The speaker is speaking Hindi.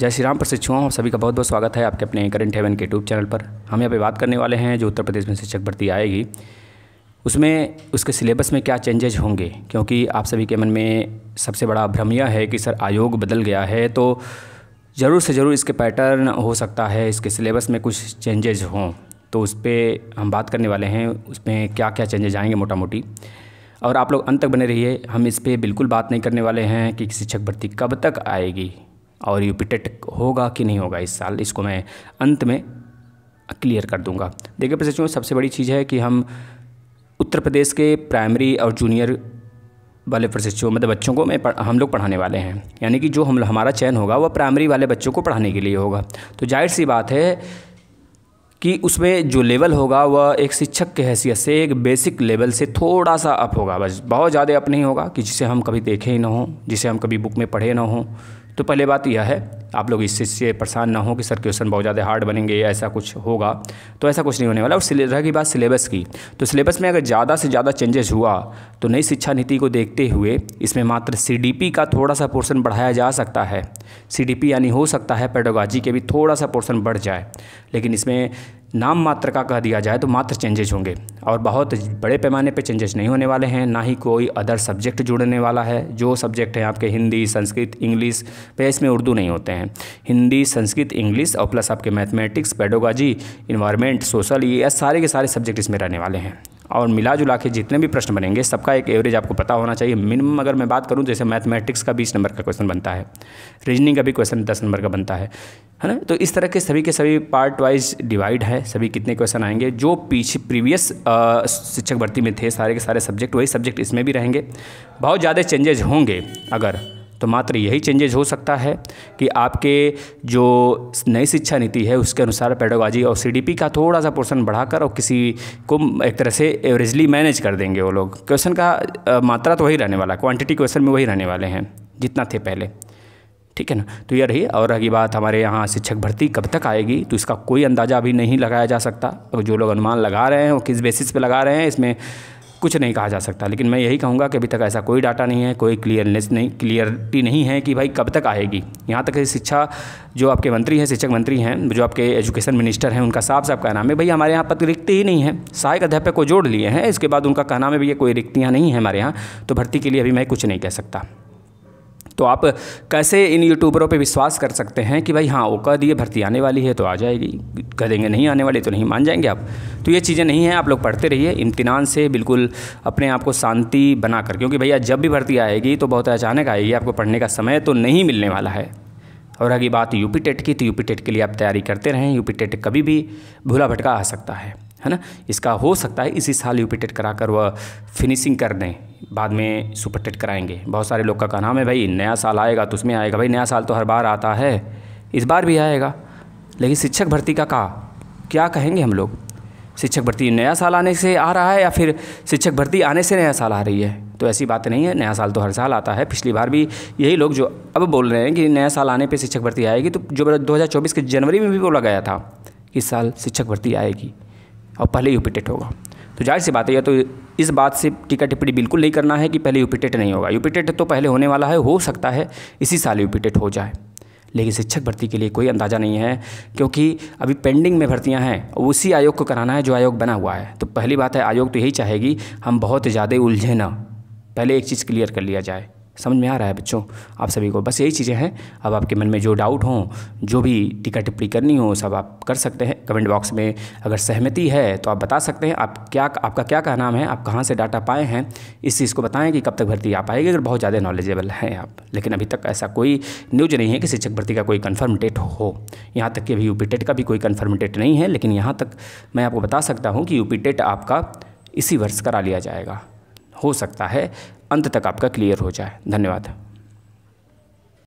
जय श्री राम प्रशिक्षुओं आप सभी का बहुत बहुत स्वागत है आपके अपने करंट हेवन के यूट्यूब चैनल पर हम यहाँ पे बात करने वाले हैं जो उत्तर प्रदेश में शिक्षक भर्ती आएगी उसमें उसके सिलेबस में क्या चेंजेज होंगे क्योंकि आप सभी के मन में सबसे बड़ा भ्रम यह है कि सर आयोग बदल गया है तो ज़रूर से ज़रूर इसके पैटर्न हो सकता है इसके सिलेबस में कुछ चेंजेज हों तो उस पर हम बात करने वाले हैं उसमें क्या क्या चेंजेज आएंगे मोटा मोटी और आप लोग अंत तक बने रहिए हम इस पर बिल्कुल बात नहीं करने वाले हैं कि शिक्षक भर्ती कब तक आएगी और यूपीटेट होगा कि नहीं होगा इस साल इसको मैं अंत में क्लियर कर दूंगा देखिए प्रशिक्षकों सबसे बड़ी चीज़ है कि हम उत्तर प्रदेश के प्राइमरी और जूनियर वाले प्रशिक्षकों मतलब बच्चों को मैं हम लोग पढ़ाने वाले हैं यानी कि जो हम हमारा चयन होगा वह प्राइमरी वाले बच्चों को पढ़ाने के लिए होगा तो जाहिर सी बात है कि उसमें जो लेवल होगा वह एक शिक्षक के हैसियत से एक बेसिक लेवल से थोड़ा सा अप होगा बस बहुत ज़्यादा अप नहीं होगा कि जिसे हम कभी देखे ही ना हों जिसे हम कभी बुक में पढ़े ना हों तो पहले बात यह है आप लोग इससे से परेशान ना हो कि सर क्वेश्चन बहुत ज़्यादा हार्ड बनेंगे या ऐसा कुछ होगा तो ऐसा कुछ नहीं होने वाला और रह की बात सिलेबस की तो सिलेबस में अगर ज़्यादा से ज़्यादा चेंजेस हुआ तो नई शिक्षा नीति को देखते हुए इसमें मात्र सी का थोड़ा सा पोर्सन बढ़ाया जा सकता है सी यानी हो सकता है पेडोगाजी के भी थोड़ा सा पोर्सन बढ़ जाए लेकिन इसमें नाम मात्र का कह दिया जाए तो मात्र चेंजेज होंगे और बहुत बड़े पैमाने पे चेंजेस नहीं होने वाले हैं ना ही कोई अदर सब्जेक्ट जुड़ने वाला है जो सब्जेक्ट हैं आपके हिंदी संस्कृत इंग्लिश पे इसमें उर्दू नहीं होते हैं हिंदी संस्कृत इंग्लिश और प्लस आपके मैथमेटिक्स पेडोगाजी इन्वायरमेंट सोशल ये सारे के सारे सब्जेक्ट इसमें रहने वाले हैं और मिला जुला के जितने भी प्रश्न बनेंगे सबका एक एवरेज आपको पता होना चाहिए मिनिमम अगर मैं बात करूँ जैसे मैथमेटिक्स का बीस नंबर का क्वेश्चन बनता है रीजनिंग का भी क्वेश्चन दस नंबर का बनता है है ना तो इस तरह के सभी के सभी पार्ट वाइज डिवाइड है सभी कितने क्वेश्चन आएंगे जो पीछे प्रीवियस शिक्षक भर्ती में थे सारे के सारे सब्जेक्ट वही सब्जेक्ट इसमें भी रहेंगे बहुत ज़्यादा चेंजेज होंगे अगर तो मात्र यही चेंजेज हो सकता है कि आपके जो नई शिक्षा नीति है उसके अनुसार पेडोलॉजी और सी का थोड़ा सा पोर्सन बढ़ाकर और किसी को एक तरह से एवरेजली मैनेज कर देंगे वो लोग क्वेश्चन का मात्रा तो वही रहने वाला है क्वान्टिटी क्वेश्चन में वही रहने वाले हैं जितना थे पहले ठीक है ना तो यह रही और रही बात हमारे यहाँ शिक्षक भर्ती कब तक आएगी तो इसका कोई अंदाज़ा अभी नहीं लगाया जा सकता और जो लोग अनुमान लगा रहे हैं वो किस बेसिस पे लगा रहे हैं इसमें कुछ नहीं कहा जा सकता लेकिन मैं यही कहूँगा कि अभी तक ऐसा कोई डाटा नहीं है कोई क्लियरनेस नहीं क्लियरिटी नहीं है कि भाई कब तक आएगी यहाँ तक शिक्षा जो आपके मंत्री हैं शिक्षक मंत्री हैं जो आपके एजुकेशन मिनिस्टर हैं उनका साफ साफ कहना है भाई हमारे यहाँ पत्र रिक्ति ही नहीं है सहायक अध्यापक को जोड़ लिए हैं इसके बाद उनका कहना है भैया कोई रिक्तियाँ नहीं है हमारे यहाँ तो भर्ती के लिए अभी मैं कुछ नहीं कह सकता तो आप कैसे इन यूट्यूबरों पे विश्वास कर सकते हैं कि भाई हाँ वो कह दिए भर्ती आने वाली है तो आ जाएगी कह देंगे नहीं आने वाले तो नहीं मान जाएंगे आप तो ये चीज़ें नहीं हैं आप लोग पढ़ते रहिए इम्तिनान से बिल्कुल अपने आप को शांति बना कर क्योंकि भैया जब भी भर्ती आएगी तो बहुत अचानक आएगी आपको पढ़ने का समय तो नहीं मिलने वाला है और अगर बात यूपी टेट की तो यूपी टेट के लिए आप तैयारी करते रहें यूपी टेट कभी भी भूला भटका आ सकता है है ना इसका हो सकता है इसी साल यूपी टेट करा कर वह फिनिशिंग कर दें बाद में सुपर टेट कराएंगे बहुत सारे लोग का कहना है भाई नया साल आएगा तो उसमें आएगा भाई नया साल तो हर बार आता है इस बार भी आएगा लेकिन शिक्षक भर्ती का कहा क्या कहेंगे हम लोग शिक्षक भर्ती नया साल आने से आ रहा है या फिर शिक्षक भर्ती आने से नया साल आ रही है तो ऐसी बात नहीं है नया साल तो हर साल आता है पिछली बार भी यही लोग जो अब बोल रहे हैं कि नया साल आने पे शिक्षक भर्ती आएगी तो जो दो के जनवरी में भी बोला गया था कि इस साल शिक्षक भर्ती आएगी और पहले यूपीटेट होगा तो जाहिर सी बात है या तो इस बात से टीका टिप्पणी बिल्कुल नहीं करना है कि पहले यूपीटेट नहीं होगा यूपीटेट तो पहले होने वाला है हो सकता है इसी साल यूपीटेट हो जाए लेकिन शिक्षक भर्ती के लिए कोई अंदाज़ा नहीं है क्योंकि अभी पेंडिंग में भर्तियां हैं उसी आयोग को कराना है जो आयोग बना हुआ है तो पहली बात है आयोग तो यही चाहेगी हम बहुत ज़्यादा उलझे ना पहले एक चीज़ क्लियर कर लिया जाए समझ में आ रहा है बच्चों आप सभी को बस यही चीज़ें हैं अब आपके मन में जो डाउट हों जो भी टिका टिप्पणी करनी हो सब आप कर सकते हैं कमेंट बॉक्स में अगर सहमति है तो आप बता सकते हैं आप क्या आपका क्या का नाम है आप कहाँ से डाटा पाए हैं इस चीज़ को बताएं कि कब तक भर्ती आ पाएगी अगर बहुत ज़्यादा नॉलेजेबल हैं आप लेकिन अभी तक ऐसा कोई न्यूज नहीं है कि शिक्षक भर्ती का कोई कन्फर्म डेट हो यहाँ तक कि अभी यूपी टेट का भी कोई कन्फर्म डेट नहीं है लेकिन यहाँ तक मैं आपको बता सकता हूँ कि यूपी टेट आपका इसी वर्ष करा लिया जाएगा हो सकता है अंत तक आपका क्लियर हो जाए धन्यवाद